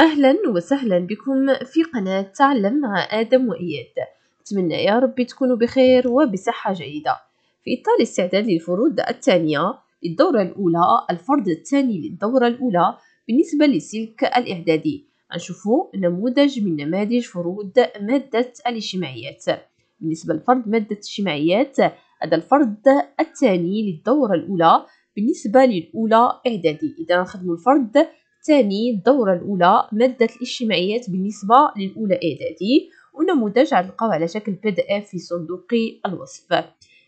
أهلا وسهلا بكم في قناة تعلم مع آدم وإياد أتمنى يا رب تكونوا بخير وبصحة جيدة في إطار الاستعداد للفروض الثانية للدورة الأولى الفرض الثاني للدورة الأولى بالنسبة لسلك الإعدادي نشوفوا نموذج من نماذج فروض مادة الاجتماعيات بالنسبة لفرض مادة الاجتماعيات هذا الفرض الثاني للدورة الأولى بالنسبة للأولى إعدادي إذا نخدموا الفرض الثاني الدورة الأولى مادة الاجتماعيات بالنسبة للأولى إعدادي ونموذج غنلقاو على شكل بي دي اف في صندوق الوصف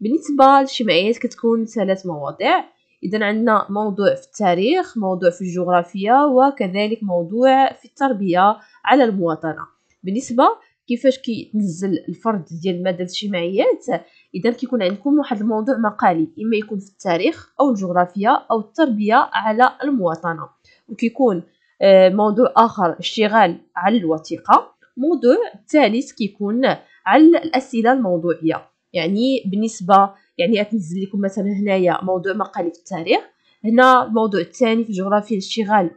بالنسبة للاجتماعيات كتكون ثلاث مواضيع إذا عندنا موضوع في التاريخ موضوع في الجغرافيا وكذلك موضوع في التربية على المواطنة بالنسبة كيفاش كيتنزل الفرد ديال مادة الاجتماعيات اذا كيكون عندكم واحد الموضوع مقالي اما يكون في التاريخ او الجغرافيا او التربيه على المواطنه وكيكون آه، موضوع اخر اشتغال على الوثيقه موضوع ثالث كيكون على الاسئله الموضوعيه يعني بالنسبه يعني تنزل لكم مثلا هنايا موضوع مقالي في التاريخ هنا الموضوع الثاني في الجغرافيا الاشتغال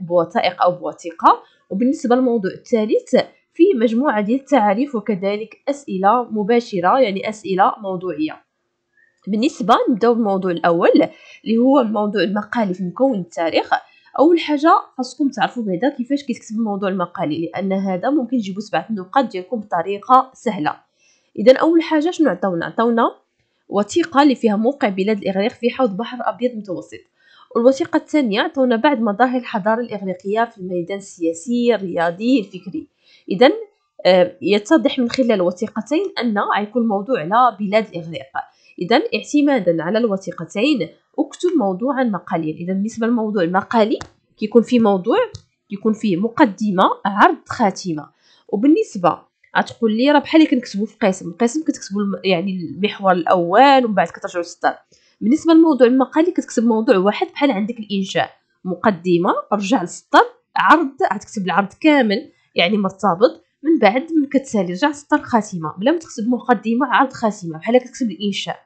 بوثائق او بوثيقه وبالنسبه للموضوع الثالث في مجموعه ديال التعاريف وكذلك اسئله مباشره يعني اسئله موضوعيه بالنسبه نبداو بالموضوع الاول اللي هو موضوع المقالي في مكون التاريخ اول حاجه خاصكم تعرفوا بعدا كيفاش كيتكتب موضوع المقالي لان هذا ممكن تجيبوا سبعه النقاط ديالكم بطريقه سهله اذا اول حاجه شنو عطاونا عطاونا وثيقه اللي فيها موقع بلاد الاغريق في حوض بحر ابيض متوسط والوثيقه الثانيه عطاونا بعد مظاهر الحضاره الاغريقيه في الميدان السياسي الرياضي الفكري اذا آه، يتضح من خلال الوثيقتين ان غيكون الموضوع على بلاد الاغريق اذا اعتمادا على الوثيقتين اكتب موضوعا مقاليا اذا بالنسبه للموضوع المقالي كيكون فيه موضوع كيكون فيه مقدمه عرض خاتمه وبالنسبه غتقول لي راه بحال كنكتبوا في قسم القسم كتكتبوا يعني المحور الاول ومن بعد كترجعوا للسطر بالنسبه للموضوع المقالي كتكتب موضوع واحد بحال عندك الانشاء مقدمه رجع للسطر عرض غتكتب العرض كامل يعني مرتبط من بعد من كتسالي رجع للسطر خاتمه بلا ما تكتب مقدمه عرض خاتمه بحال كتكتب الانشاء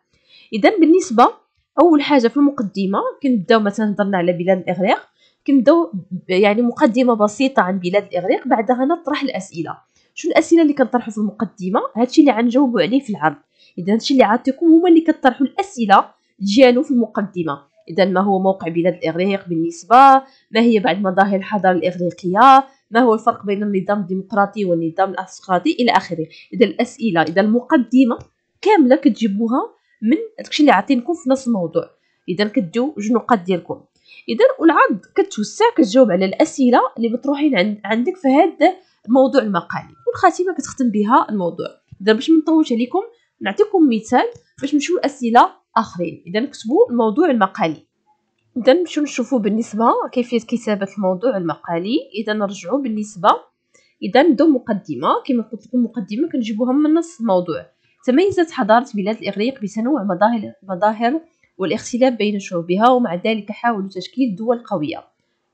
اذا بالنسبه اول حاجه في المقدمه كنبداو مثلا هضرنا على بلاد الاغريق كنبداو يعني مقدمه بسيطه عن بلاد الاغريق بعدها نطرح الاسئله شنو الاسئله اللي كنطرحو في المقدمه هادشي اللي غنجاوبو عليه في العرض اذا هادشي اللي عطيكم هما اللي كطرحوا الاسئله ديالو في المقدمه اذا ما هو موقع بلاد الاغريق بالنسبه ما هي بعد مظاهر الحضاره الاغريقيه ما هو الفرق بين النظام الديمقراطي والنظام الاسقراطي الى اخره اذا الاسئله اذا المقدمه كامله كتجيبوها من داكشي اللي عاطينكم في نفس الموضوع اذا كديو جوج نقاط ديالكم اذا والعرض كتوسع كتجاوب على الاسئله اللي مطروحين عند عندك في هذا موضوع المقال والخاتمه كتختم بها الموضوع اذا باش ما نطولش عليكم نعطيكم مثال باش نمشيو لاسئله اخرين اذا كتبوا الموضوع المقالي اذا نمشيو نشوفوا بالنسبه كيفيه كتابه الموضوع المقالي اذا نرجعوا بالنسبه اذا نبداو مقدمه كما قلت لكم مقدمه كنجيبوها من نص الموضوع تميزت حضارة بلاد الإغريق بتنوع مظاهر والاختلاف بين شعوبها ومع ذلك حاولوا تشكيل دول قوية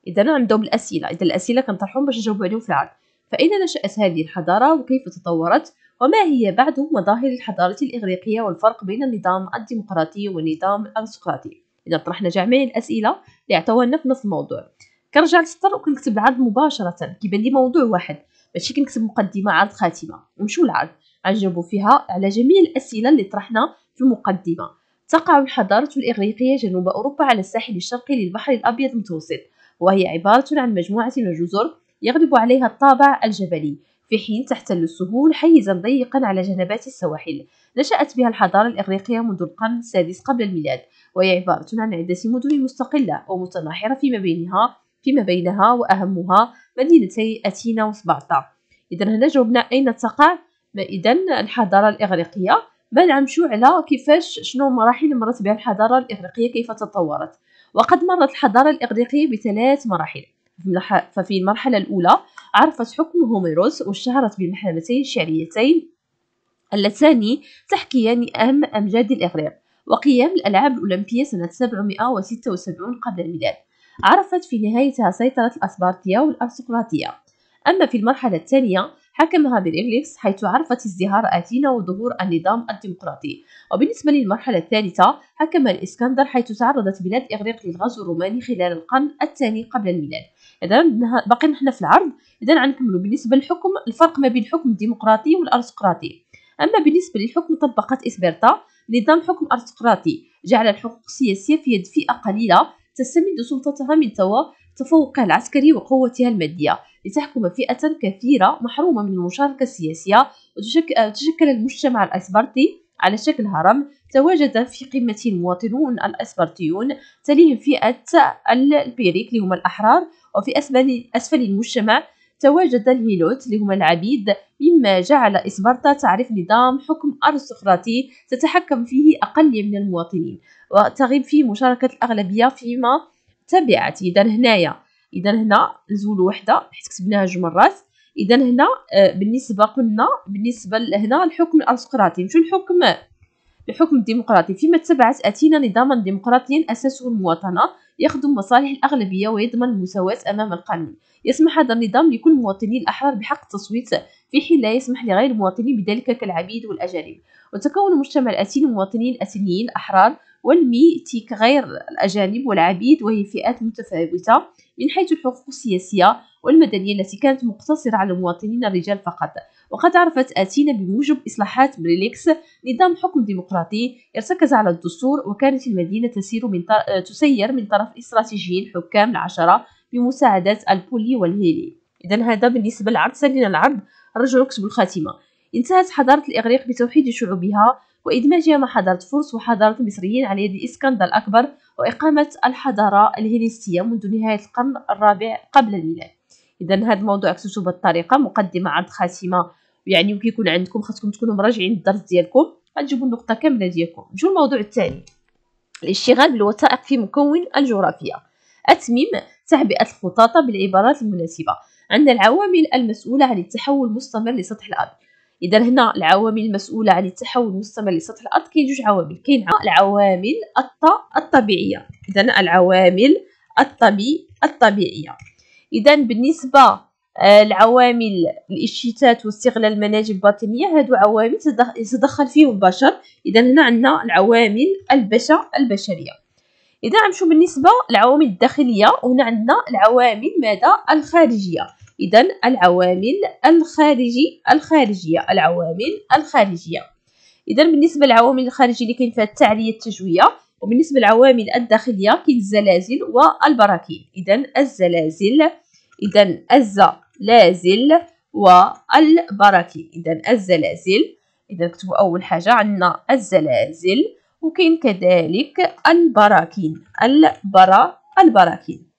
إذا عندهم الأسئلة إذا الأسئلة كنطرحهم باش نجاوبوا عليهم في العرض فأين نشأت هذه الحضارة وكيف تطورت وما هي بعد مظاهر الحضارة الإغريقية والفرق بين النظام الديمقراطي والنظام الأرستقراطي إذا طرحنا جميع الأسئلة اللي عطاونا في نفس الموضوع كنرجع للسطر وكنكتب العرض مباشرة كيبان لي موضوع واحد ماشي كنكتب مقدمة عرض خاتمة نمشيو للعرض أجابوا فيها على جميع الأسئلة اللي طرحنا في المقدمة تقع الحضارة الإغريقية جنوب أوروبا على الساحل الشرقي للبحر الأبيض المتوسط وهي عبارة عن مجموعة من الجزر يغلب عليها الطابع الجبلي في حين تحتل السهول حيزا ضيقا على جنبات السواحل نشأت بها الحضارة الإغريقية منذ القرن السادس قبل الميلاد وهي عبارة عن عدة مدن مستقلة ومتناحرة فيما بينها فيما بينها وأهمها مدينتي أثينا وسبارتا إذا هنا جاوبنا أين تقع إذا الحضارة الإغريقية نعمشو على كيفاش شنو مراحل مرت بها الحضارة الإغريقية كيف تطورت وقد مرت الحضارة الإغريقية بثلاث مراحل ففي المرحلة الأولى عرفت حكم هوميروس واشتهرت بالمحامتين الشعريتين اللتان تحكيان أهم أمجاد الإغريق وقيام الألعاب الأولمبية سنة 776 قبل الميلاد عرفت في نهايتها سيطرة الأسبارتية والأرستقراطية أما في المرحلة الثانية حكمها بالإنجليز حيث عرفت ازدهار أثينا وظهور النظام الديمقراطي وبالنسبة للمرحلة الثالثة حكم الإسكندر حيث تعرضت بلاد إغريق للغزو الروماني خلال القرن الثاني قبل الميلاد إذا بقينا حنا في العرض إذا غنكملوا بالنسبة للحكم الفرق ما بين الحكم الديمقراطي والأرستقراطي أما بالنسبة للحكم طبقت إسبرتا نظام حكم أرستقراطي جعل الحقوق السياسية في يد فئة قليلة تستمد سلطتها من توا تفوقها العسكري وقوتها المادية لتحكم فئة كثيرة محرومة من المشاركة السياسية وتشكل المجتمع الأسبرتي على شكل هرم تواجد في قمة المواطنون الأسبرتيون تليهم فئة البيريك اللي هما الأحرار وفي أسفل, أسفل المجتمع تواجد الهيلوت اللي هما العبيد مما جعل إسبرتا تعرف نظام حكم أرستقراطي تتحكم فيه أقل من المواطنين وتغيب فيه مشاركة الأغلبية فيما تبعت اذا هنايا اذا هنا نزولوا وحده حيت كتبناها جوج مرات اذا هنا آه، بالنسبه قلنا بالنسبه لهنا الحكم الارستقراطي شنو الحكم الحكم الديمقراطي فيما تبعت أتينا نظاما ديمقراطيا أساسه المواطنة يخدم مصالح الأغلبية ويضمن المساواة أمام القانون يسمح هذا النظام لكل المواطنين الأحرار بحق التصويت في حين لا يسمح لغير المواطنين بذلك كالعبيد والأجانب وتكون المجتمع الأتيني مواطنين الأتينيين الأحرار والمي غير الأجانب والعبيد وهي فئات متفاوتة من حيث الحقوق السياسية والمدنية التي كانت مقتصرة على المواطنين الرجال فقط وقد عرفت أثينا بموجب إصلاحات بريليكس نظام حكم ديمقراطي ارتكز على الدستور وكانت المدينة تسير من طر... تسير من طرف استراتيجيين حكام العشرة بمساعدة البولي والهيلي إذا هذا بالنسبة للعرض سالنا العرض رجعوا كتب الخاتمة انتهت حضارة الإغريق بتوحيد شعوبها وإدماجها مع حضارة فرس وحضارة المصريين على يد الإسكندر الأكبر وإقامة الحضارة الهيليستية منذ نهاية القرن الرابع قبل الميلاد إذا هذا الموضوع بهاد بالطريقة مقدمة عرض خاتمة يعني وكيكون عندكم خاصكم تكونوا مراجعين الدرس ديالكم غتجيبوا النقطة كاملة ديالكم نجيو الموضوع الثاني الاشتغال بالوثائق في مكون الجغرافيا أتميم تعبئة الخطاطة بالعبارات المناسبة عندنا العوامل المسؤولة عن التحول المستمر لسطح الأرض اذا هنا العوامل المسؤوله عن التحول المستمر لسطح الارض كاين جوج عوامل كاين العوامل الطبيعيه اذا العوامل الطبي الطبيعيه اذا بالنسبه آه، العوامل الاشتتات واستغلال المناجم الباطنيه هادو عوامل يتدخل فيهم البشر اذا هنا عندنا العوامل البشر البشريه اذا نمشيو بالنسبه للعوامل الداخليه وهنا عندنا العوامل ماذا الخارجيه إذا العوامل الخارجي الخارجية العوامل الخارجية إذا بالنسبة للعوامل الخارجية اللي كاين فيها التعرية التجوية وبالنسبة للعوامل الداخلية كاين الزلازل والبراكين إذا الزلازل إذا الزلازل والبراكين إذا الزلازل إذا نكتبوا أول حاجة عندنا الزلازل وكاين كذلك البراكين البرا البراكين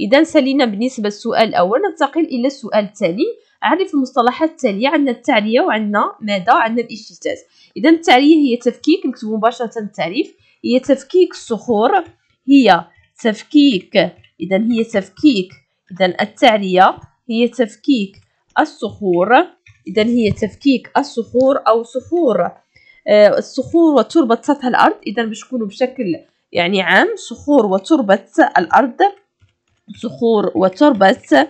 إذا سالينا بالنسبة للسؤال الأول ننتقل إلى السؤال التالي عرف المصطلحات التالية عندنا التعرية وعندنا ماذا عندنا الاشتتات إذا التعرية هي تفكيك نكتب مباشرة التعريف هي تفكيك الصخور هي تفكيك إذا هي تفكيك إذا التعرية هي تفكيك الصخور إذا هي تفكيك الصخور أو صخور آه، الصخور وتربة سطح الأرض إذا باش بشكل يعني عام صخور وتربة الأرض الصخور وتربة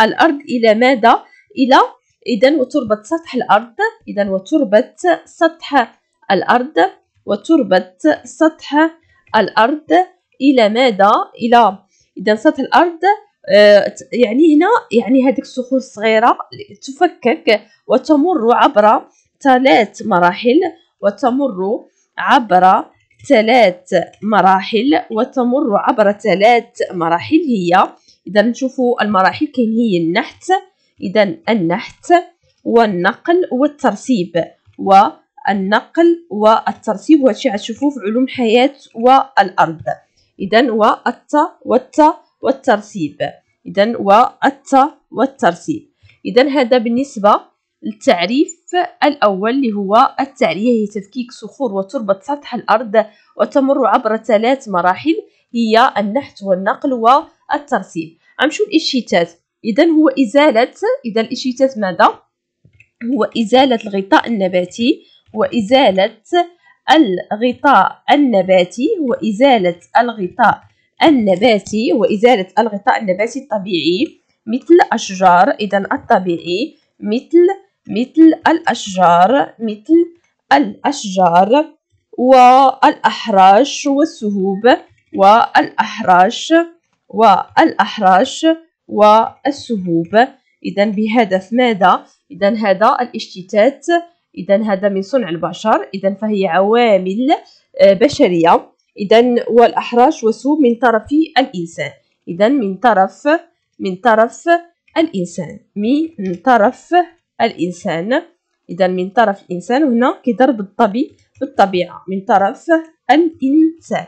الأرض إلى ماذا؟ إلى إذا وتربة سطح الأرض إذا وتربة سطح الأرض وتربة سطح الأرض إلى ماذا؟ إلى إذا سطح الأرض آه، يعني هنا يعني هذه الصخور الصغيرة تفكك وتمر عبر ثلاث مراحل وتمر عبر ثلاث مراحل وتمر عبر ثلاث مراحل هي إذا نشوفوا المراحل كاين هي النحت إذا النحت والنقل والترتيب والنقل والترتيب وهادشي غتشوفوا في علوم الحياة والأرض إذا والت والت والترسيب إذا والت والترسيب إذا هذا بالنسبة التعريف الأول اللي هو التعرية هي تفكيك صخور وتربة سطح الأرض وتمر عبر ثلاث مراحل هي النحت والنقل والترسيب غنمشيو الإشيتات إذا هو إزالة إذا الإشيتات ماذا هو إزالة الغطاء النباتي وإزالة الغطاء النباتي وإزالة الغطاء النباتي وإزالة الغطاء النباتي الطبيعي مثل أشجار إذا الطبيعي مثل مثل الأشجار مثل الأشجار والأحراش والسهوب والأحراش والأحراش والسهوب إذا بهدف ماذا؟ إذا هذا الاشتتات إذا هذا من صنع البشر إذا فهي عوامل آه، بشرية إذا والأحراش والسهوب من طرف الإنسان إذا من طرف من طرف الإنسان من طرف الإنسان إذا من طرف الإنسان وهنا كيدار بالطبي بالطبيعة من طرف الإنسان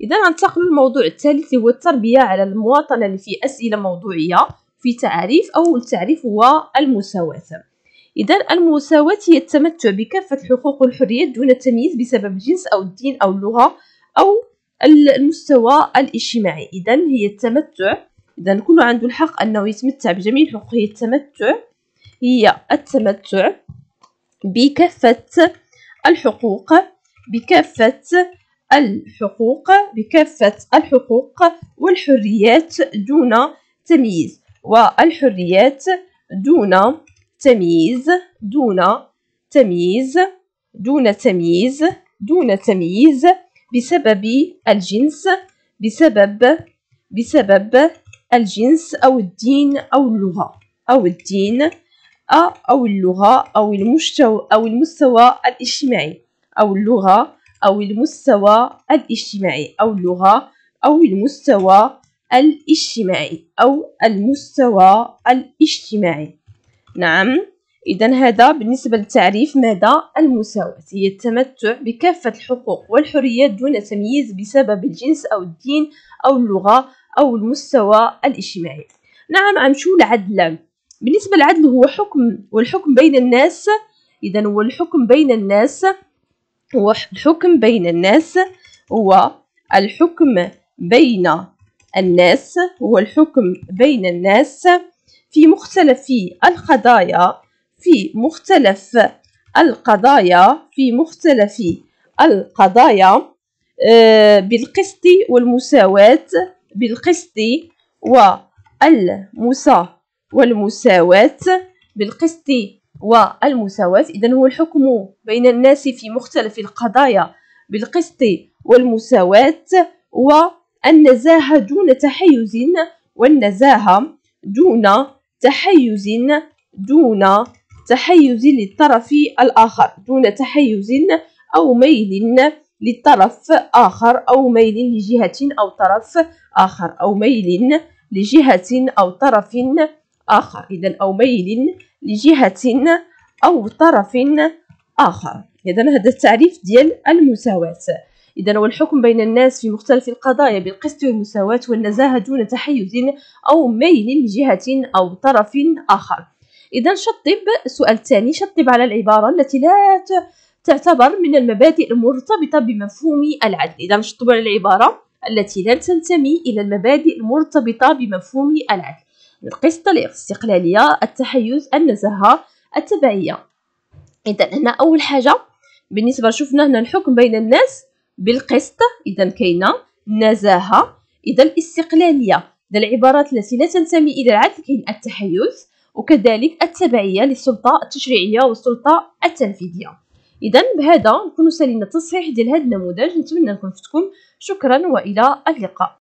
إذا ننتقل للموضوع الثالث هو التربية على المواطنة في أسئلة موضوعية في تعريف أو التعريف هو المساواة إذا المساواة هي التمتع بكافة الحقوق والحريات دون التمييز بسبب الجنس أو الدين أو اللغة أو المستوى الاجتماعي إذا هي التمتع إذا كل عنده الحق أنه يتمتع بجميع حقوقه التمتع هي التمتع بكافة الحقوق بكافة الحقوق بكافة الحقوق والحريات دون تمييز والحريات دون تمييز دون تمييز دون تمييز دون تمييز بسبب الجنس بسبب بسبب الجنس أو الدين أو اللغة أو الدين البيئه أو اللغة أو المستوى أو المستوى الاجتماعي أو اللغة أو المستوى الاجتماعي أو اللغة أو المستوى الاجتماعي أو المستوى الاجتماعي نعم إذا هذا بالنسبة للتعريف مدى المساواة هي التمتع بكافة الحقوق والحريات دون تمييز بسبب الجنس أو الدين أو اللغة أو المستوى الاجتماعي نعم أمشو لعد لام بالنسبة للعدل هو حكم والحكم بين الناس إذا هو الحكم بين الناس هو الحكم بين الناس هو الحكم بين الناس هو الحكم بين الناس في مختلف القضايا في مختلف القضايا في مختلف القضايا آه، بالقسط والمساواة بالقسط والمساواة والمساواة بالقسط والمساواة إذا هو الحكم بين الناس في مختلف القضايا بالقسط والمساواة والنزاهة دون تحيز والنزاهة دون تحيز دون تحيز للطرف الآخر دون تحيز أو ميل للطرف آخر أو ميل لجهة أو طرف آخر أو ميل لجهة أو طرف آخر إذا أو ميل لجهة أو طرف آخر إذا هذا التعريف ديال المساواة إذا والحكم بين الناس في مختلف القضايا بالقسط والمساواة والنزاهة دون تحيز أو ميل لجهة أو طرف آخر إذا شطب السؤال الثاني شطب على العبارة التي لا تعتبر من المبادئ المرتبطة بمفهوم العدل إذا شطب على العبارة التي لا تنتمي إلى المبادئ المرتبطة بمفهوم العدل القسط الاستقلالية التحيز النزاهة التبعية إذا هنا أول حاجة بالنسبة شفنا هنا الحكم بين الناس بالقسط إذا كاينة النزاهة إذا الاستقلالية إذا العبارات التي لا تنتمي إلى العدل كاين التحيز وكذلك التبعية للسلطة التشريعية والسلطة التنفيذية إذا بهذا نكون سالينا التصحيح ديال هذا النموذج نتمنى نكون فتكم شكرا وإلى اللقاء